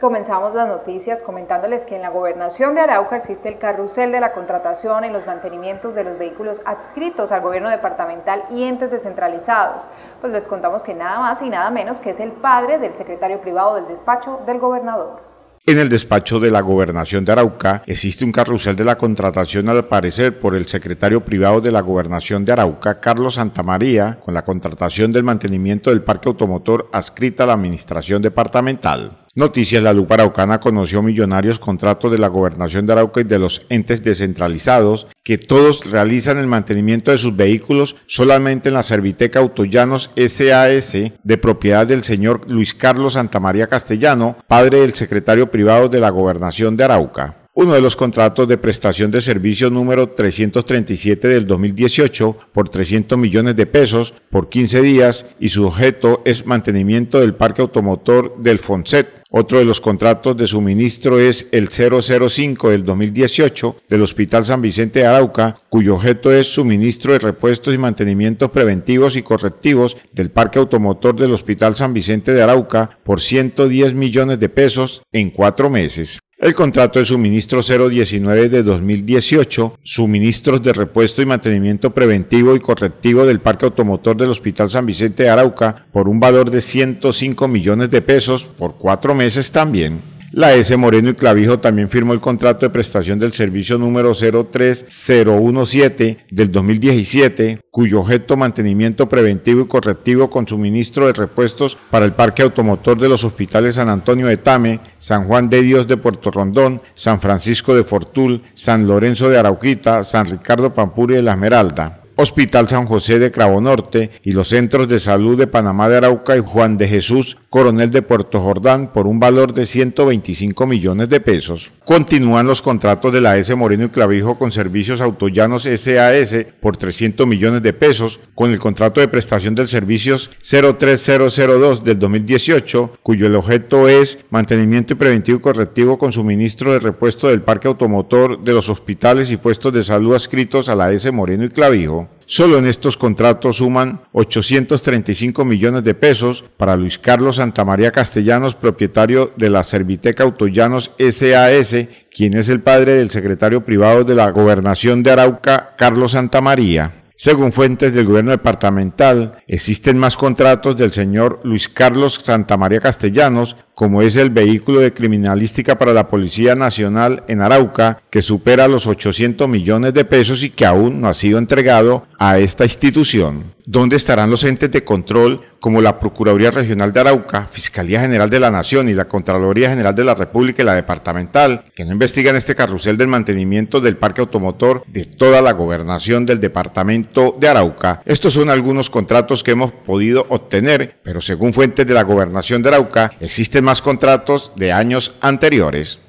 comenzamos las noticias comentándoles que en la gobernación de Arauca existe el carrusel de la contratación en los mantenimientos de los vehículos adscritos al gobierno departamental y entes descentralizados. Pues les contamos que nada más y nada menos que es el padre del secretario privado del despacho del gobernador. En el despacho de la gobernación de Arauca existe un carrusel de la contratación al parecer por el secretario privado de la gobernación de Arauca, Carlos Santamaría, con la contratación del mantenimiento del parque automotor adscrita a la administración departamental. Noticias La Lupa Araucana conoció millonarios contratos de la Gobernación de Arauca y de los entes descentralizados que todos realizan el mantenimiento de sus vehículos solamente en la Serviteca Autollanos SAS de propiedad del señor Luis Carlos Santamaría Castellano, padre del secretario privado de la Gobernación de Arauca uno de los contratos de prestación de servicio número 337 del 2018 por 300 millones de pesos por 15 días y su objeto es mantenimiento del parque automotor del FONSET. Otro de los contratos de suministro es el 005 del 2018 del Hospital San Vicente de Arauca, cuyo objeto es suministro de repuestos y mantenimientos preventivos y correctivos del parque automotor del Hospital San Vicente de Arauca por 110 millones de pesos en cuatro meses. El contrato de suministro 019 de 2018, suministros de repuesto y mantenimiento preventivo y correctivo del parque automotor del Hospital San Vicente de Arauca por un valor de 105 millones de pesos por cuatro meses también la S. Moreno y Clavijo también firmó el contrato de prestación del servicio número 03017 del 2017, cuyo objeto mantenimiento preventivo y correctivo con suministro de repuestos para el parque automotor de los hospitales San Antonio de Tame, San Juan de Dios de Puerto Rondón, San Francisco de Fortul, San Lorenzo de Arauquita, San Ricardo Pampuri de la Esmeralda. Hospital San José de Cravo Norte y los centros de salud de Panamá de Arauca y Juan de Jesús, coronel de Puerto Jordán, por un valor de 125 millones de pesos. Continúan los contratos de la S. Moreno y Clavijo con Servicios Autollanos SAS por 300 millones de pesos, con el contrato de prestación del servicios 03002 del 2018, cuyo objeto es mantenimiento y preventivo y correctivo con suministro de repuesto del parque automotor de los hospitales y puestos de salud adscritos a la S. Moreno y Clavijo. Solo en estos contratos suman 835 millones de pesos para Luis Carlos Santamaría Castellanos, propietario de la Serviteca Autollanos SAS, quien es el padre del secretario privado de la Gobernación de Arauca, Carlos Santamaría. Según fuentes del gobierno departamental, existen más contratos del señor Luis Carlos Santamaría Castellanos, como es el vehículo de criminalística para la Policía Nacional en Arauca, que supera los 800 millones de pesos y que aún no ha sido entregado a esta institución. ¿Dónde estarán los entes de control como la Procuraduría Regional de Arauca, Fiscalía General de la Nación y la Contraloría General de la República y la Departamental, que no investigan este carrusel del mantenimiento del parque automotor de toda la gobernación del departamento de Arauca. Estos son algunos contratos que hemos podido obtener, pero según fuentes de la gobernación de Arauca, existen más contratos de años anteriores.